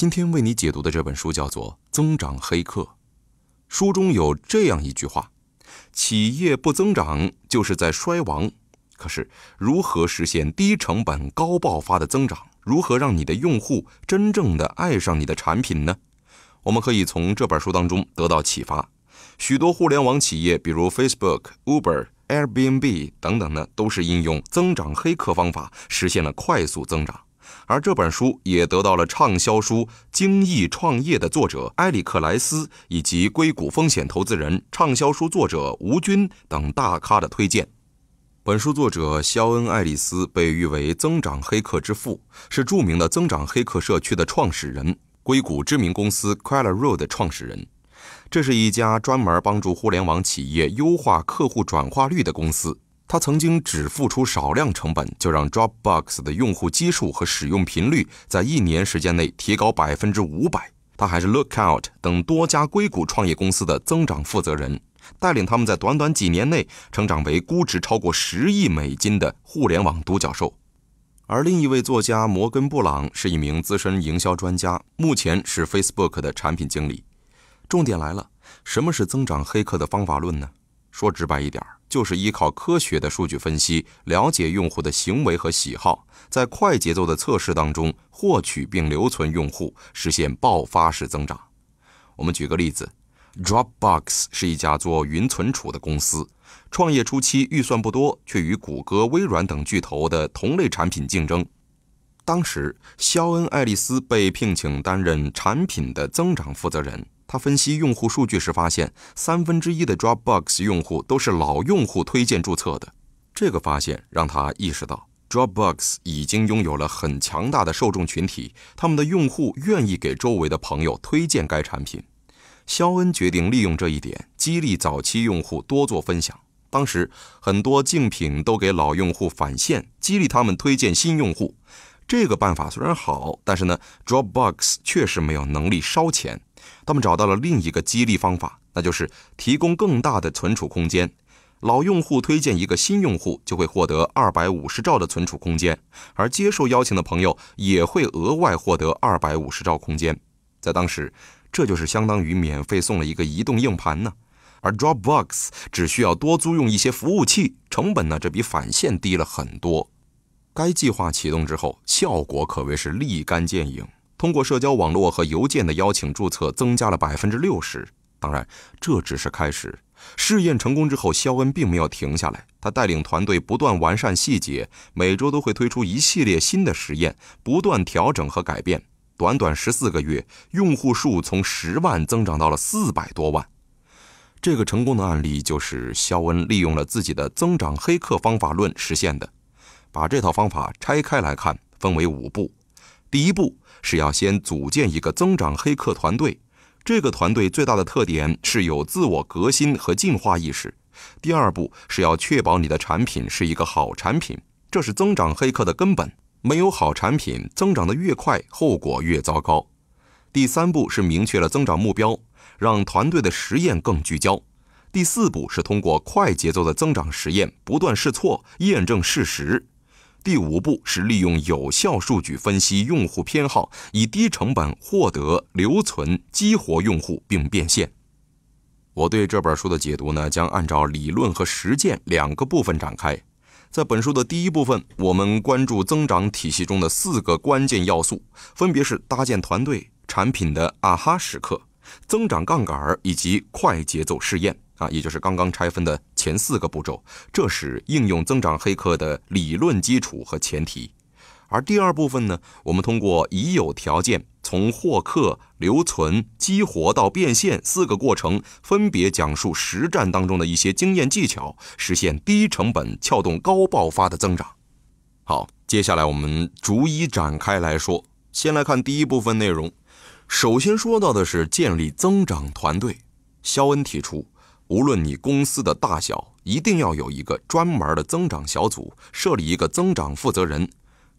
今天为你解读的这本书叫做《增长黑客》，书中有这样一句话：“企业不增长就是在衰亡。”可是，如何实现低成本高爆发的增长？如何让你的用户真正的爱上你的产品呢？我们可以从这本书当中得到启发。许多互联网企业，比如 Facebook、Uber、Airbnb 等等呢，都是应用增长黑客方法实现了快速增长。而这本书也得到了畅销书《精益创业》的作者埃里克·莱斯以及硅谷风险投资人、畅销书作者吴军等大咖的推荐。本书作者肖恩·爱丽丝被誉为“增长黑客之父”，是著名的增长黑客社区的创始人，硅谷知名公司 q u a d r a d 的创始人。这是一家专门帮助互联网企业优化客户转化率的公司。他曾经只付出少量成本，就让 Dropbox 的用户基数和使用频率在一年时间内提高百分之五百。他还是 Lookout 等多家硅谷创业公司的增长负责人，带领他们在短短几年内成长为估值超过十亿美金的互联网独角兽。而另一位作家摩根·布朗是一名资深营销专家，目前是 Facebook 的产品经理。重点来了，什么是增长黑客的方法论呢？说直白一点，就是依靠科学的数据分析，了解用户的行为和喜好，在快节奏的测试当中获取并留存用户，实现爆发式增长。我们举个例子，Dropbox 是一家做云存储的公司，创业初期预算不多，却与谷歌、微软等巨头的同类产品竞争。当时，肖恩·爱丽丝被聘请担任产品的增长负责人。他分析用户数据时发现，三分之一的 Dropbox 用户都是老用户推荐注册的。这个发现让他意识到，Dropbox 已经拥有了很强大的受众群体，他们的用户愿意给周围的朋友推荐该产品。肖恩决定利用这一点，激励早期用户多做分享。当时很多竞品都给老用户返现，激励他们推荐新用户。这个办法虽然好，但是呢，Dropbox 确实没有能力烧钱。他们找到了另一个激励方法，那就是提供更大的存储空间。老用户推荐一个新用户，就会获得二百五十兆的存储空间，而接受邀请的朋友也会额外获得二百五十兆空间。在当时，这就是相当于免费送了一个移动硬盘呢。而 Dropbox 只需要多租用一些服务器，成本呢，这比返现低了很多。该计划启动之后，效果可谓是立竿见影。通过社交网络和邮件的邀请注册增加了百分之六十，当然这只是开始。试验成功之后，肖恩并没有停下来，他带领团队不断完善细节，每周都会推出一系列新的实验，不断调整和改变。短短十四个月，用户数从十万增长到了四百多万。这个成功的案例就是肖恩利用了自己的增长黑客方法论实现的。把这套方法拆开来看，分为五步：第一步。是要先组建一个增长黑客团队，这个团队最大的特点是有自我革新和进化意识。第二步是要确保你的产品是一个好产品，这是增长黑客的根本。没有好产品，增长的越快，后果越糟糕。第三步是明确了增长目标，让团队的实验更聚焦。第四步是通过快节奏的增长实验，不断试错，验证事实。第五步是利用有效数据分析用户偏好，以低成本获得留存、激活用户并变现。我对这本书的解读呢，将按照理论和实践两个部分展开。在本书的第一部分，我们关注增长体系中的四个关键要素，分别是搭建团队、产品的啊哈时刻、增长杠杆以及快节奏试验啊，也就是刚刚拆分的。前四个步骤，这是应用增长黑客的理论基础和前提。而第二部分呢，我们通过已有条件，从获客、留存、激活到变现四个过程，分别讲述实战当中的一些经验技巧，实现低成本撬动高爆发的增长。好，接下来我们逐一展开来说。先来看第一部分内容。首先说到的是建立增长团队。肖恩提出。无论你公司的大小，一定要有一个专门的增长小组，设立一个增长负责人。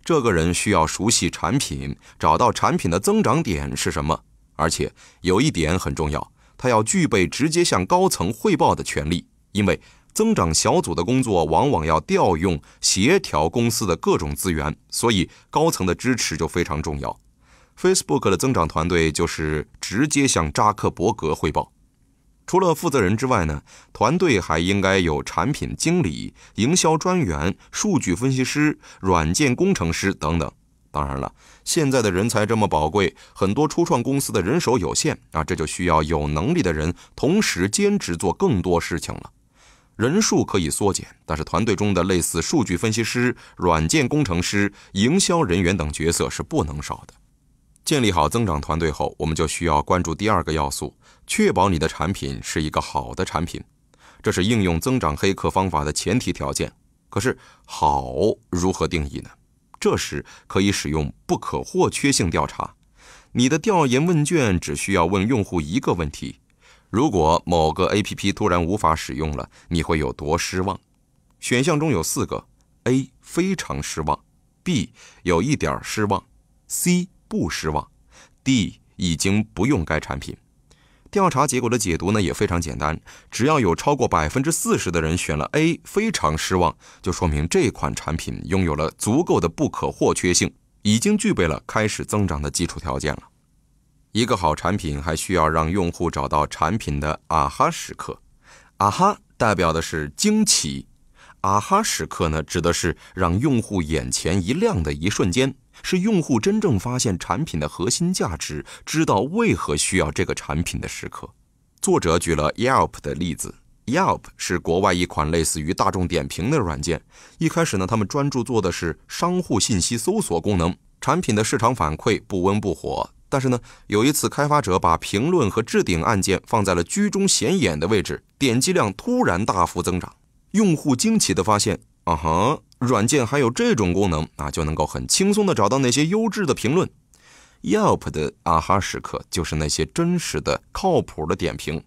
这个人需要熟悉产品，找到产品的增长点是什么。而且有一点很重要，他要具备直接向高层汇报的权利，因为增长小组的工作往往要调用、协调公司的各种资源，所以高层的支持就非常重要。Facebook 的增长团队就是直接向扎克伯格汇报。除了负责人之外呢，团队还应该有产品经理、营销专员、数据分析师、软件工程师等等。当然了，现在的人才这么宝贵，很多初创公司的人手有限啊，这就需要有能力的人同时兼职做更多事情了。人数可以缩减，但是团队中的类似数据分析师、软件工程师、营销人员等角色是不能少的。建立好增长团队后，我们就需要关注第二个要素，确保你的产品是一个好的产品，这是应用增长黑客方法的前提条件。可是，好如何定义呢？这时可以使用不可或缺性调查。你的调研问卷只需要问用户一个问题：如果某个 APP 突然无法使用了，你会有多失望？选项中有四个：A. 非常失望；B. 有一点失望；C. 不失望，D 已经不用该产品。调查结果的解读呢也非常简单，只要有超过百分之四十的人选了 A，非常失望，就说明这款产品拥有了足够的不可或缺性，已经具备了开始增长的基础条件了。一个好产品还需要让用户找到产品的啊哈时刻。啊哈代表的是惊奇，啊哈时刻呢指的是让用户眼前一亮的一瞬间。是用户真正发现产品的核心价值，知道为何需要这个产品的时刻。作者举了 Yelp 的例子，Yelp 是国外一款类似于大众点评的软件。一开始呢，他们专注做的是商户信息搜索功能，产品的市场反馈不温不火。但是呢，有一次开发者把评论和置顶按键放在了居中显眼的位置，点击量突然大幅增长。用户惊奇地发现。啊哈，软件还有这种功能啊，就能够很轻松的找到那些优质的评论。Yelp 的啊哈时刻就是那些真实的、靠谱的点评。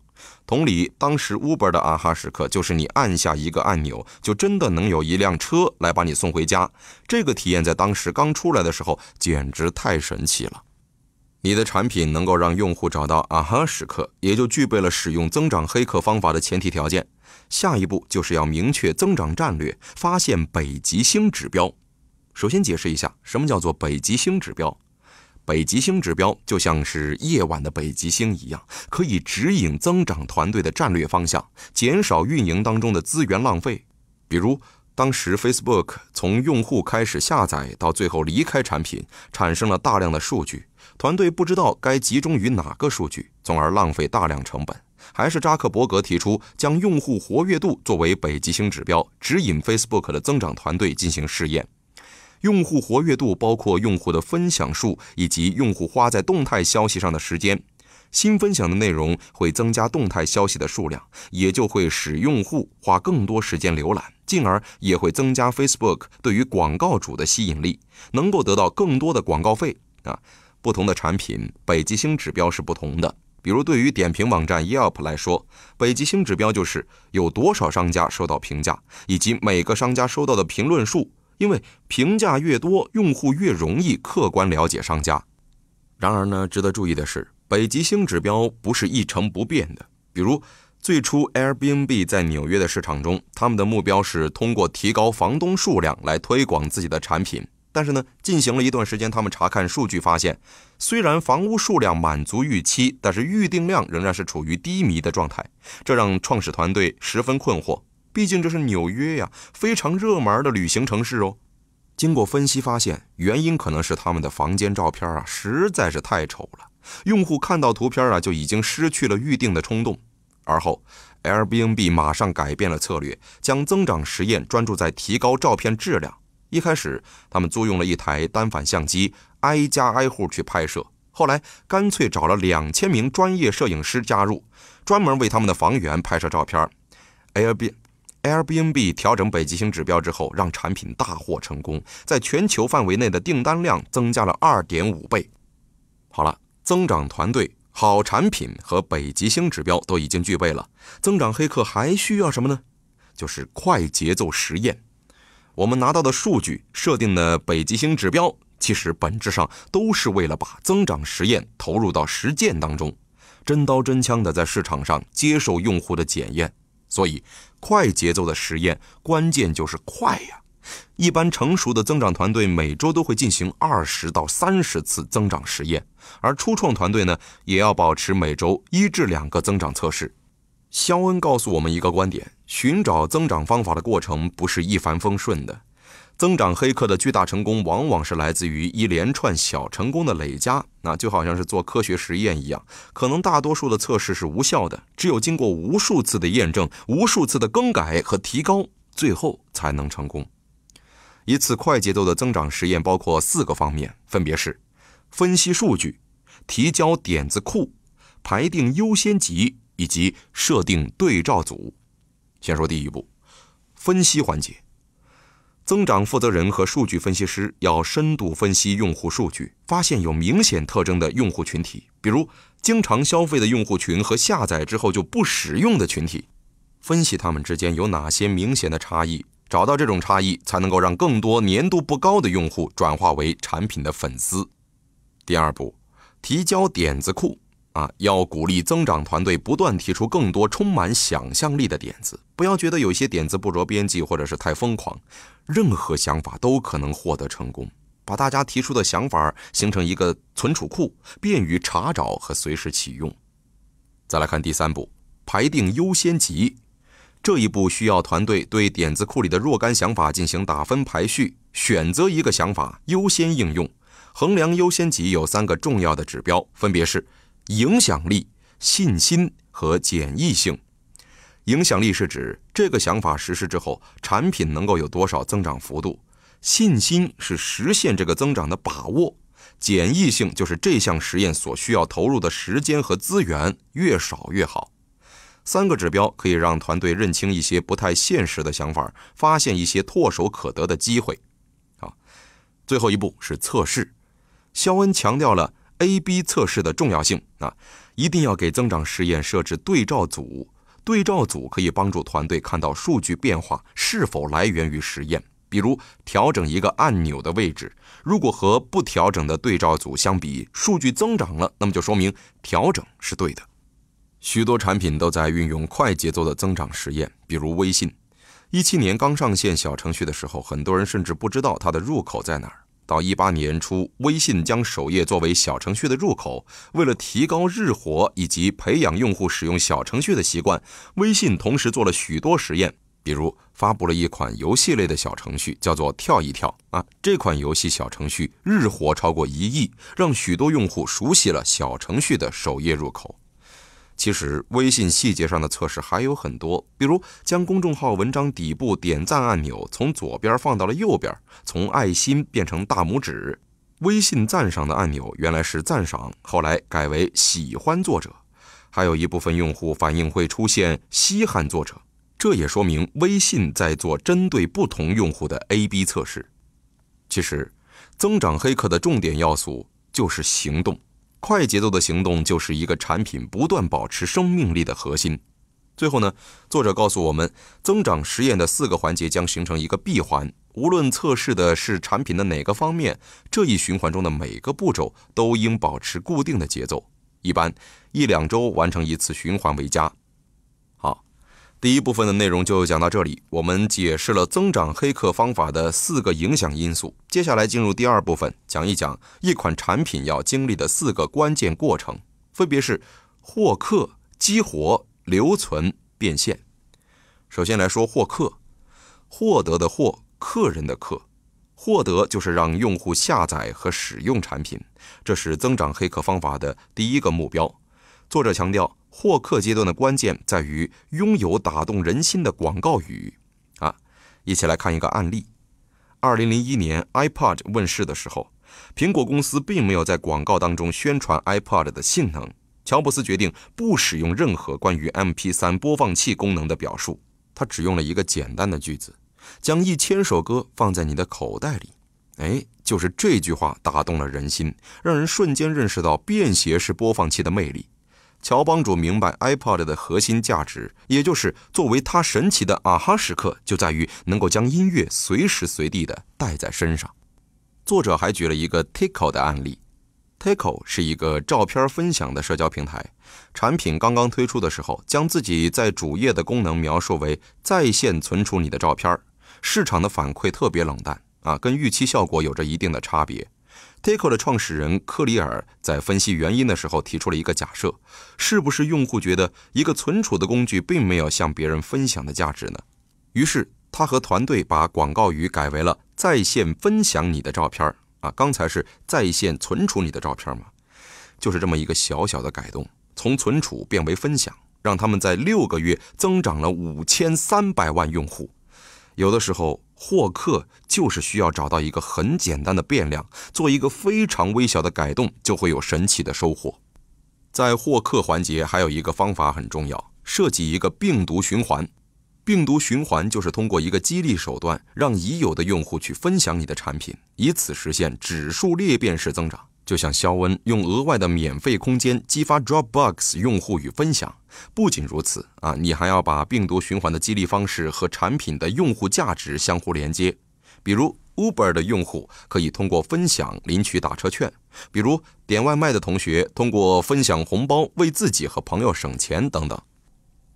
同理，当时 Uber 的啊哈时刻就是你按下一个按钮，就真的能有一辆车来把你送回家。这个体验在当时刚出来的时候简直太神奇了。你的产品能够让用户找到啊哈时刻，也就具备了使用增长黑客方法的前提条件。下一步就是要明确增长战略，发现北极星指标。首先解释一下，什么叫做北极星指标？北极星指标就像是夜晚的北极星一样，可以指引增长团队的战略方向，减少运营当中的资源浪费。比如，当时 Facebook 从用户开始下载到最后离开产品，产生了大量的数据，团队不知道该集中于哪个数据，从而浪费大量成本。还是扎克伯格提出，将用户活跃度作为北极星指标，指引 Facebook 的增长团队进行试验。用户活跃度包括用户的分享数以及用户花在动态消息上的时间。新分享的内容会增加动态消息的数量，也就会使用户花更多时间浏览，进而也会增加 Facebook 对于广告主的吸引力，能够得到更多的广告费。啊，不同的产品，北极星指标是不同的。比如，对于点评网站 Yelp 来说，北极星指标就是有多少商家收到评价，以及每个商家收到的评论数。因为评价越多，用户越容易客观了解商家。然而呢，值得注意的是，北极星指标不是一成不变的。比如，最初 Airbnb 在纽约的市场中，他们的目标是通过提高房东数量来推广自己的产品。但是呢，进行了一段时间，他们查看数据发现，虽然房屋数量满足预期，但是预定量仍然是处于低迷的状态，这让创始团队十分困惑。毕竟这是纽约呀，非常热门的旅行城市哦。经过分析发现，原因可能是他们的房间照片啊实在是太丑了，用户看到图片啊就已经失去了预定的冲动。而后，Airbnb 马上改变了策略，将增长实验专注在提高照片质量。一开始，他们租用了一台单反相机，挨家挨户去拍摄。后来，干脆找了两千名专业摄影师加入，专门为他们的房源拍摄照片。Air B Air Bn B 调整北极星指标之后，让产品大获成功，在全球范围内的订单量增加了二点五倍。好了，增长团队、好产品和北极星指标都已经具备了，增长黑客还需要什么呢？就是快节奏实验。我们拿到的数据设定的北极星指标，其实本质上都是为了把增长实验投入到实践当中，真刀真枪的在市场上接受用户的检验。所以，快节奏的实验关键就是快呀！一般成熟的增长团队每周都会进行二十到三十次增长实验，而初创团队呢，也要保持每周一至两个增长测试。肖恩告诉我们一个观点：寻找增长方法的过程不是一帆风顺的。增长黑客的巨大成功往往是来自于一连串小成功的累加。那就好像是做科学实验一样，可能大多数的测试是无效的，只有经过无数次的验证、无数次的更改和提高，最后才能成功。一次快节奏的增长实验包括四个方面，分别是：分析数据、提交点子库、排定优先级。以及设定对照组。先说第一步，分析环节。增长负责人和数据分析师要深度分析用户数据，发现有明显特征的用户群体，比如经常消费的用户群和下载之后就不使用的群体，分析他们之间有哪些明显的差异。找到这种差异，才能够让更多粘度不高的用户转化为产品的粉丝。第二步，提交点子库。啊，要鼓励增长团队不断提出更多充满想象力的点子，不要觉得有些点子不着边际或者是太疯狂，任何想法都可能获得成功。把大家提出的想法形成一个存储库，便于查找和随时启用。再来看第三步，排定优先级。这一步需要团队对点子库里的若干想法进行打分排序，选择一个想法优先应用。衡量优先级有三个重要的指标，分别是。影响力、信心和简易性。影响力是指这个想法实施之后，产品能够有多少增长幅度；信心是实现这个增长的把握；简易性就是这项实验所需要投入的时间和资源越少越好。三个指标可以让团队认清一些不太现实的想法，发现一些唾手可得的机会。啊，最后一步是测试。肖恩强调了。A B 测试的重要性啊，一定要给增长实验设置对照组。对照组可以帮助团队看到数据变化是否来源于实验。比如调整一个按钮的位置，如果和不调整的对照组相比，数据增长了，那么就说明调整是对的。许多产品都在运用快节奏的增长实验，比如微信。一七年刚上线小程序的时候，很多人甚至不知道它的入口在哪儿。到一八年初，微信将首页作为小程序的入口。为了提高日活以及培养用户使用小程序的习惯，微信同时做了许多实验，比如发布了一款游戏类的小程序，叫做“跳一跳”啊。这款游戏小程序日活超过一亿，让许多用户熟悉了小程序的首页入口。其实，微信细节上的测试还有很多，比如将公众号文章底部点赞按钮从左边放到了右边，从爱心变成大拇指；微信赞赏的按钮原来是赞赏，后来改为喜欢作者。还有一部分用户反映会出现稀罕作者，这也说明微信在做针对不同用户的 A/B 测试。其实，增长黑客的重点要素就是行动。快节奏的行动就是一个产品不断保持生命力的核心。最后呢，作者告诉我们，增长实验的四个环节将形成一个闭环。无论测试的是产品的哪个方面，这一循环中的每个步骤都应保持固定的节奏。一般一两周完成一次循环为佳。第一部分的内容就讲到这里，我们解释了增长黑客方法的四个影响因素。接下来进入第二部分，讲一讲一款产品要经历的四个关键过程，分别是获客、激活、留存、变现。首先来说获客，获得的获，客人的客，获得就是让用户下载和使用产品，这是增长黑客方法的第一个目标。作者强调，获客阶段的关键在于拥有打动人心的广告语。啊，一起来看一个案例。二零零一年，iPod 问世的时候，苹果公司并没有在广告当中宣传 iPod 的性能。乔布斯决定不使用任何关于 MP 三播放器功能的表述，他只用了一个简单的句子：“将一千首歌放在你的口袋里。”哎，就是这句话打动了人心，让人瞬间认识到便携式播放器的魅力。乔帮主明白 iPod 的核心价值，也就是作为它神奇的啊哈时刻，就在于能够将音乐随时随地的带在身上。作者还举了一个 Tikle 的案例，Tikle 是一个照片分享的社交平台。产品刚刚推出的时候，将自己在主页的功能描述为在线存储你的照片，市场的反馈特别冷淡啊，跟预期效果有着一定的差别。t a k o 的创始人克里尔在分析原因的时候提出了一个假设：是不是用户觉得一个存储的工具并没有向别人分享的价值呢？于是他和团队把广告语改为了“在线分享你的照片儿”，啊，刚才是“在线存储你的照片儿”吗？就是这么一个小小的改动，从存储变为分享，让他们在六个月增长了五千三百万用户。有的时候获客就是需要找到一个很简单的变量，做一个非常微小的改动，就会有神奇的收获。在获客环节，还有一个方法很重要，设计一个病毒循环。病毒循环就是通过一个激励手段，让已有的用户去分享你的产品，以此实现指数裂变式增长。就像肖恩用额外的免费空间激发 Dropbox 用户与分享。不仅如此啊，你还要把病毒循环的激励方式和产品的用户价值相互连接。比如 Uber 的用户可以通过分享领取打车券，比如点外卖的同学通过分享红包为自己和朋友省钱等等。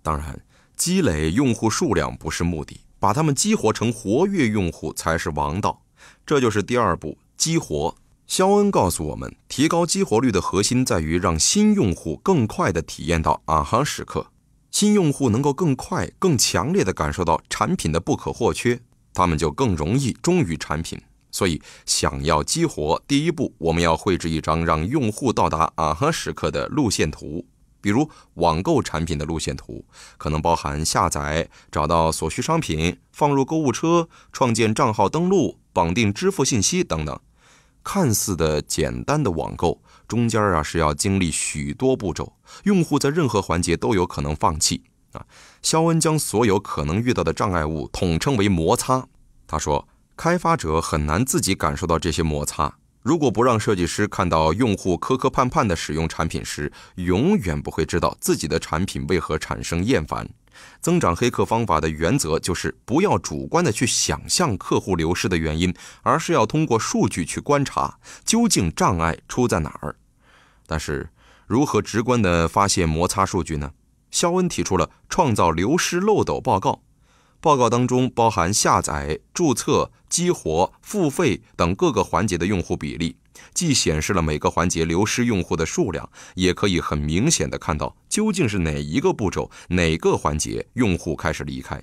当然，积累用户数量不是目的，把他们激活成活跃用户才是王道。这就是第二步：激活。肖恩告诉我们，提高激活率的核心在于让新用户更快地体验到“啊哈”时刻。新用户能够更快、更强烈地感受到产品的不可或缺，他们就更容易忠于产品。所以，想要激活，第一步我们要绘制一张让用户到达“啊哈”时刻的路线图。比如，网购产品的路线图可能包含下载、找到所需商品、放入购物车、创建账号、登录、绑定支付信息等等。看似的简单的网购，中间啊是要经历许多步骤，用户在任何环节都有可能放弃啊。肖恩将所有可能遇到的障碍物统称为摩擦。他说，开发者很难自己感受到这些摩擦，如果不让设计师看到用户磕磕绊绊的使用产品时，永远不会知道自己的产品为何产生厌烦。增长黑客方法的原则就是不要主观的去想象客户流失的原因，而是要通过数据去观察究竟障碍出在哪儿。但是，如何直观的发现摩擦数据呢？肖恩提出了创造流失漏斗报告，报告当中包含下载、注册、激活、付费等各个环节的用户比例。既显示了每个环节流失用户的数量，也可以很明显的看到究竟是哪一个步骤、哪个环节用户开始离开。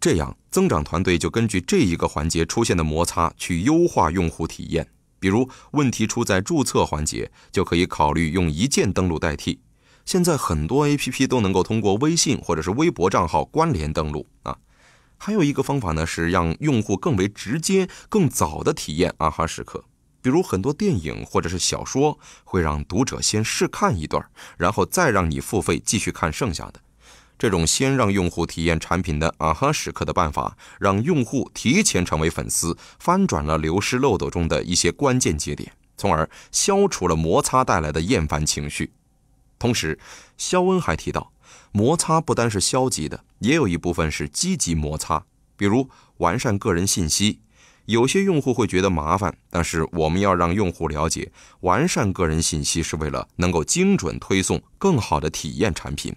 这样，增长团队就根据这一个环节出现的摩擦去优化用户体验。比如，问题出在注册环节，就可以考虑用一键登录代替。现在很多 A P P 都能够通过微信或者是微博账号关联登录啊。还有一个方法呢，是让用户更为直接、更早的体验啊哈时刻。比如很多电影或者是小说会让读者先试看一段，然后再让你付费继续看剩下的。这种先让用户体验产品的“啊哈”时刻的办法，让用户提前成为粉丝，翻转了流失漏斗中的一些关键节点，从而消除了摩擦带来的厌烦情绪。同时，肖恩还提到，摩擦不单是消极的，也有一部分是积极摩擦，比如完善个人信息。有些用户会觉得麻烦，但是我们要让用户了解，完善个人信息是为了能够精准推送，更好的体验产品。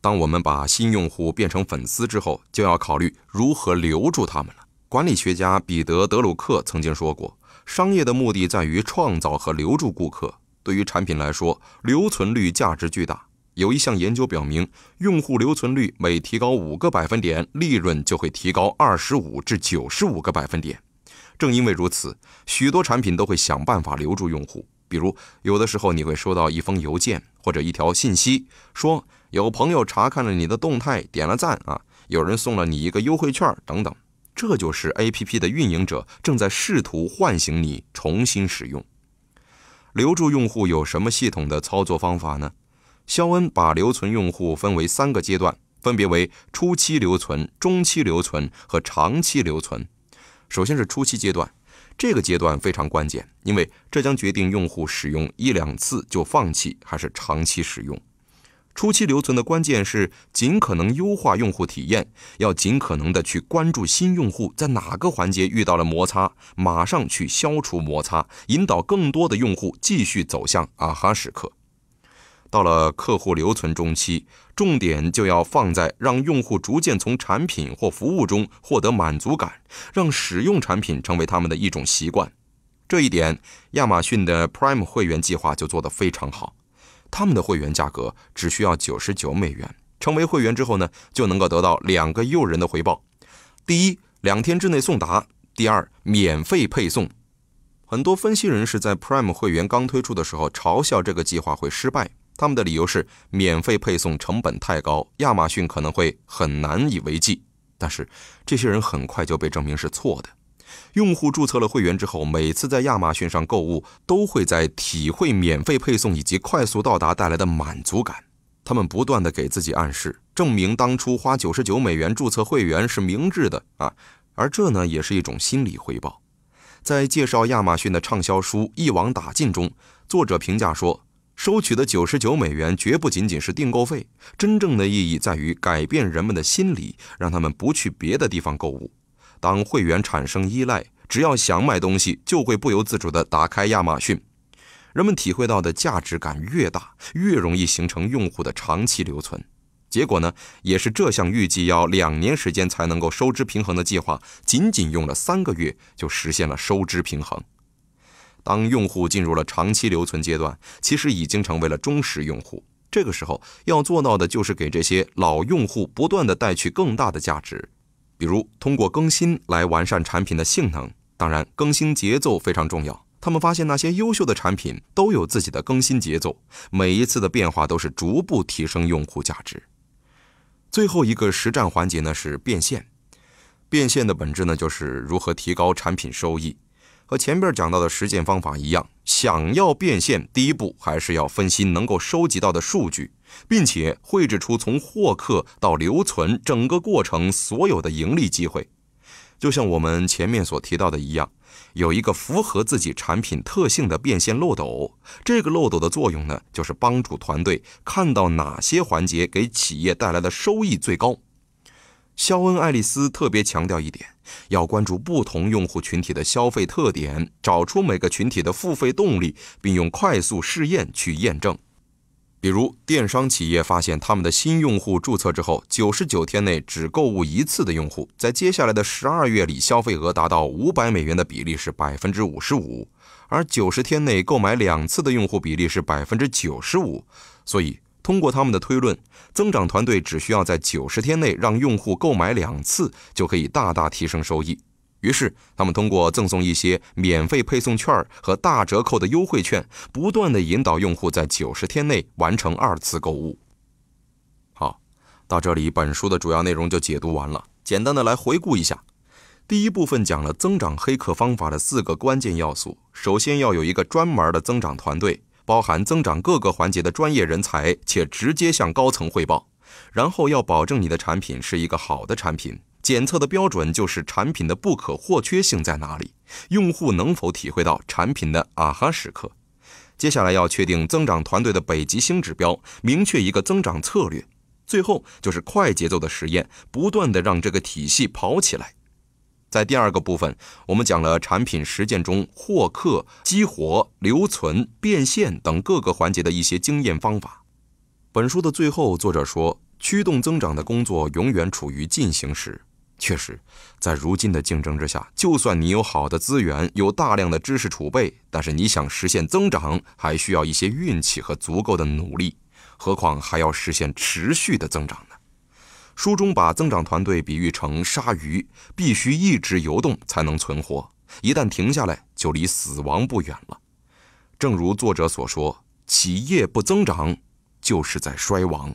当我们把新用户变成粉丝之后，就要考虑如何留住他们了。管理学家彼得·德鲁克曾经说过，商业的目的在于创造和留住顾客。对于产品来说，留存率价值巨大。有一项研究表明，用户留存率每提高五个百分点，利润就会提高二十五至九十五个百分点。正因为如此，许多产品都会想办法留住用户。比如，有的时候你会收到一封邮件或者一条信息，说有朋友查看了你的动态，点了赞啊，有人送了你一个优惠券等等。这就是 APP 的运营者正在试图唤醒你重新使用。留住用户有什么系统的操作方法呢？肖恩把留存用户分为三个阶段，分别为初期留存、中期留存和长期留存。首先是初期阶段，这个阶段非常关键，因为这将决定用户使用一两次就放弃还是长期使用。初期留存的关键是尽可能优化用户体验，要尽可能的去关注新用户在哪个环节遇到了摩擦，马上去消除摩擦，引导更多的用户继续走向啊哈时刻。到了客户留存中期，重点就要放在让用户逐渐从产品或服务中获得满足感，让使用产品成为他们的一种习惯。这一点，亚马逊的 Prime 会员计划就做得非常好。他们的会员价格只需要九十九美元，成为会员之后呢，就能够得到两个诱人的回报：第一，两天之内送达；第二，免费配送。很多分析人士在 Prime 会员刚推出的时候嘲笑这个计划会失败。他们的理由是免费配送成本太高，亚马逊可能会很难以为继。但是，这些人很快就被证明是错的。用户注册了会员之后，每次在亚马逊上购物，都会在体会免费配送以及快速到达带来的满足感。他们不断的给自己暗示，证明当初花九十九美元注册会员是明智的啊！而这呢，也是一种心理回报。在介绍亚马逊的畅销书《一网打尽》中，作者评价说。收取的九十九美元绝不仅仅是订购费，真正的意义在于改变人们的心理，让他们不去别的地方购物。当会员产生依赖，只要想买东西，就会不由自主地打开亚马逊。人们体会到的价值感越大，越容易形成用户的长期留存。结果呢，也是这项预计要两年时间才能够收支平衡的计划，仅仅用了三个月就实现了收支平衡。当用户进入了长期留存阶段，其实已经成为了忠实用户。这个时候要做到的就是给这些老用户不断的带去更大的价值，比如通过更新来完善产品的性能。当然，更新节奏非常重要。他们发现那些优秀的产品都有自己的更新节奏，每一次的变化都是逐步提升用户价值。最后一个实战环节呢是变现，变现的本质呢就是如何提高产品收益。和前面讲到的实践方法一样，想要变现，第一步还是要分析能够收集到的数据，并且绘制出从获客到留存整个过程所有的盈利机会。就像我们前面所提到的一样，有一个符合自己产品特性的变现漏斗。这个漏斗的作用呢，就是帮助团队看到哪些环节给企业带来的收益最高。肖恩·爱丽丝特别强调一点：要关注不同用户群体的消费特点，找出每个群体的付费动力，并用快速试验去验证。比如，电商企业发现，他们的新用户注册之后，九十九天内只购物一次的用户，在接下来的十二月里，消费额达到五百美元的比例是百分之五十五，而九十天内购买两次的用户比例是百分之九十五，所以。通过他们的推论，增长团队只需要在九十天内让用户购买两次，就可以大大提升收益。于是，他们通过赠送一些免费配送券和大折扣的优惠券，不断的引导用户在九十天内完成二次购物。好，到这里，本书的主要内容就解读完了。简单的来回顾一下，第一部分讲了增长黑客方法的四个关键要素，首先要有一个专门的增长团队。包含增长各个环节的专业人才，且直接向高层汇报。然后要保证你的产品是一个好的产品，检测的标准就是产品的不可或缺性在哪里，用户能否体会到产品的啊哈时刻。接下来要确定增长团队的北极星指标，明确一个增长策略。最后就是快节奏的实验，不断的让这个体系跑起来。在第二个部分，我们讲了产品实践中获客、激活、留存、变现等各个环节的一些经验方法。本书的最后，作者说：“驱动增长的工作永远处于进行时。”确实，在如今的竞争之下，就算你有好的资源、有大量的知识储备，但是你想实现增长，还需要一些运气和足够的努力。何况还要实现持续的增长。书中把增长团队比喻成鲨鱼，必须一直游动才能存活，一旦停下来就离死亡不远了。正如作者所说，企业不增长就是在衰亡。